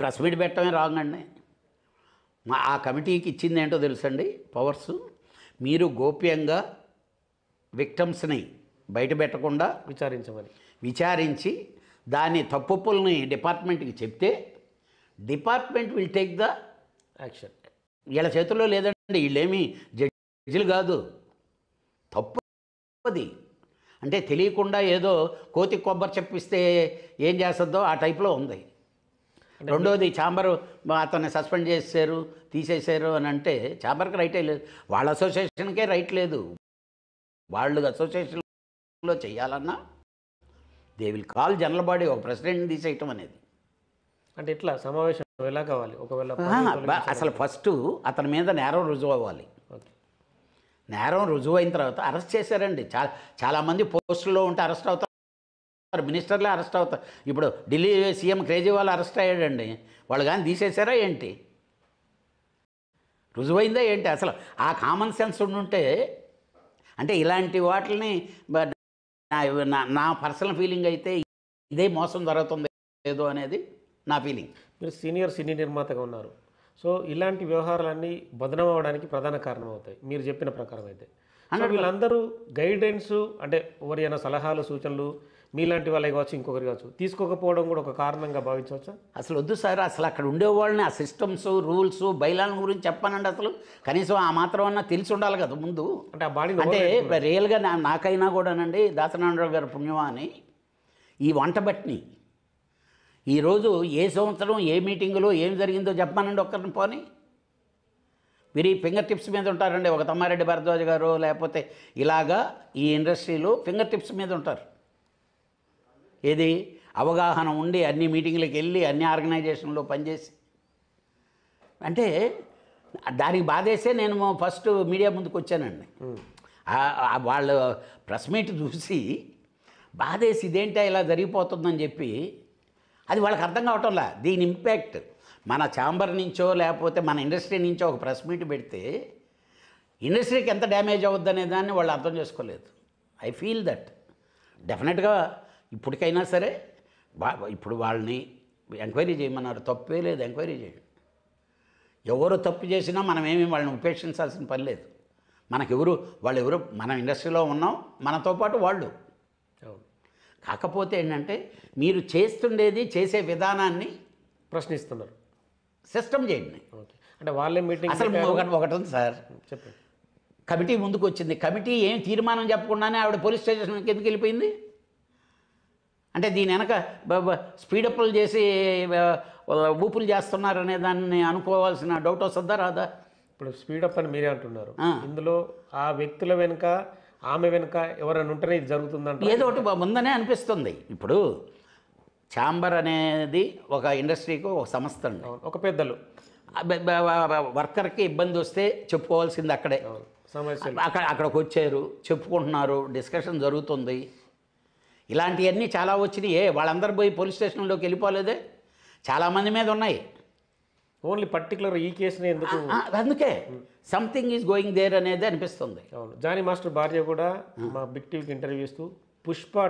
press meet పెట్టమే wrong అండి మా ఆ కమిటీకి ఇచ్చింది ఏంటో తెలుసండి పవర్స్ మీరు గోప్యంగా విక్టమ్స్ని బయట పెట్టకుండా విచారించమని విచారించి దాని తప్పుల్ని డిపార్ట్మెంట్కి చెప్తే department will take the action వీళ్ళ చేతుల్లో లేదండి వీళ్ళేమి జడ్జిలు కాదు తప్పు అది అంటే తెలియకుండా ఏదో కోతి కొబ్బరి చెప్పిస్తే ఏం చేస్తుందో ఆ టైప్లో ఉంది రెండోది ఛాంబర్ అతన్ని సస్పెండ్ చేశారు తీసేశారు అని అంటే ఛాంబర్కి రైటే లేదు వాళ్ళ అసోసియేషన్కే రైట్ లేదు వాళ్ళు అసోసియేషన్లో చేయాలన్నా they will call general body ఒక ప్రెసిడెంట్ని తీసేయటం అనేది అంటే ఇట్లా సమావేశం ఎలా కావాలి ఒకవేళ అసలు ఫస్ట్ అతని మీద నేరం రుజువు అవ్వాలి నేరం రుజువు అయిన తర్వాత అరెస్ట్ చేశారండి చాలా చాలామంది పోస్టులో ఉంటే అరెస్ట్ అవుతారు మినిస్టర్లే అరెస్ట్ అవుతారు ఇప్పుడు ఢిల్లీ సీఎం కేజ్రీవాల్ అరెస్ట్ అయ్యాడండి వాళ్ళు కానీ తీసేశారా ఏంటి రుజువైందా ఏంటి అసలు ఆ కామన్ సెన్స్ ఉండుంటే అంటే ఇలాంటి వాటిని నా పర్సనల్ ఫీలింగ్ అయితే ఇదే మోసం జరుగుతుంది లేదు అనేది నా ఫీలింగ్ మీరు సీనియర్ సినీ నిర్మాతగా ఉన్నారు సో ఇలాంటి వ్యవహారాలన్నీ బదనం ప్రధాన కారణం అవుతాయి మీరు చెప్పిన ప్రకారం అయితే అంటే వీళ్ళందరూ గైడెన్స్ అంటే ఎవరైనా సలహాలు సూచనలు మీలాంటి వాళ్ళకి కావచ్చు ఇంకొకరు కావచ్చు తీసుకోకపోవడం కూడా ఒక కారణంగా భావించవచ్చా అసలు వద్దు సార్ అసలు అక్కడ ఉండేవాళ్ళని ఆ సిస్టమ్స్ రూల్స్ బైలాల గురించి చెప్పానండి అసలు కనీసం ఆ మాత్రం అన్నా తెలిసి ఉండాలి కదా ముందు అంటే ఆ బాడీ అంటే రియల్గా నాకైనా కూడానండి దాసనారాయణరావు గారు పుణ్యమా అని ఈ వంట బట్టిని ఈరోజు ఏ సంవత్సరం ఏ మీటింగులో ఏం జరిగిందో చెప్పానండి ఒక్కరిని పోని మీరు ఈ ఫింగర్ టిప్స్ మీద ఉంటారండి ఒక తమ్మారెడ్డి భరద్వాజ్ గారు లేకపోతే ఇలాగా ఈ ఇండస్ట్రీలో ఫింగర్ టిప్స్ మీద ఉంటారు ఏది అవగాహన ఉండి అన్ని మీటింగ్లకు వెళ్ళి అన్ని ఆర్గనైజేషన్లో పనిచేసి అంటే దానికి బాధేస్తే నేను ఫస్ట్ మీడియా ముందుకు వచ్చానండి వాళ్ళు ప్రెస్ మీట్ చూసి బాధేసి ఇదేంటో ఇలా జరిగిపోతుందని చెప్పి అది వాళ్ళకి అర్థం కావటంలా దీని ఇంపాక్ట్ మన ఛాంబర్ నుంచో లేకపోతే మన ఇండస్ట్రీ నుంచో ఒక ప్రెస్ మీట్ పెడితే ఇండస్ట్రీకి ఎంత డ్యామేజ్ అవుద్ది అనే దాన్ని వాళ్ళు అర్థం చేసుకోలేదు ఐ ఫీల్ దట్ డెఫినెట్గా ఇప్పటికైనా సరే బా ఇప్పుడు వాళ్ళని ఎంక్వైరీ చేయమన్నారు తప్పే లేదు ఎంక్వైరీ చేయండి ఎవరు తప్పు చేసినా మనమేమి వాళ్ళని ఉపేక్షించాల్సిన పని లేదు మనకెవరు వాళ్ళు ఎవరు మన ఇండస్ట్రీలో ఉన్నాం మనతో పాటు వాళ్ళు కాకపోతే ఏంటంటే మీరు చేస్తుండేది చేసే విధానాన్ని ప్రశ్నిస్తున్నారు సిస్టమ్ చేయండి అంటే వాళ్ళే మీటింగ్ అసలు ఒకటి ఒకటి ఉంది సార్ చెప్పండి కమిటీ ముందుకు వచ్చింది కమిటీ ఏం తీర్మానం చెప్పకుండానే ఆవిడ పోలీస్ స్టేషన్కి ఎందుకు వెళ్ళిపోయింది అంటే దీని వెనక స్పీడప్లు చేసి ఊపులు చేస్తున్నారనే దాన్ని అనుకోవాల్సిన డౌట్ వస్తుందా రాదా ఇప్పుడు స్పీడప్ అని మీరే అంటున్నారు ఇందులో ఆ వ్యక్తుల వెనుక ఆమె వెనుక ఎవరైనా ఉంటేనే ఇది జరుగుతుందంటే ఏదో ఒకటి ముందనే అనిపిస్తుంది ఇప్పుడు ఛాంబర్ అనేది ఒక ఇండస్ట్రీకి ఒక సంస్థ అండి ఒక పెద్దలు వర్కర్కి ఇబ్బంది వస్తే చెప్పుకోవాల్సింది అక్కడే సమస్య అక్కడ అక్కడికి వచ్చారు చెప్పుకుంటున్నారు డిస్కషన్ జరుగుతుంది ఇలాంటివన్నీ చాలా వచ్చినాయి ఏ వాళ్ళందరూ పోయి పోలీస్ స్టేషన్లోకి వెళ్ళిపోలేదే చాలామంది మీద ఉన్నాయి ఓన్లీ పర్టికులర్ ఈ కేసుని ఎందుకు అందుకే సంథింగ్ ఈజ్ గోయింగ్ దేర్ అనేది అనిపిస్తుంది జానీ మాస్టర్ భార్య కూడా మా బిగ్ టీవీకి ఇంటర్వ్యూ ఇస్తూ పుష్ప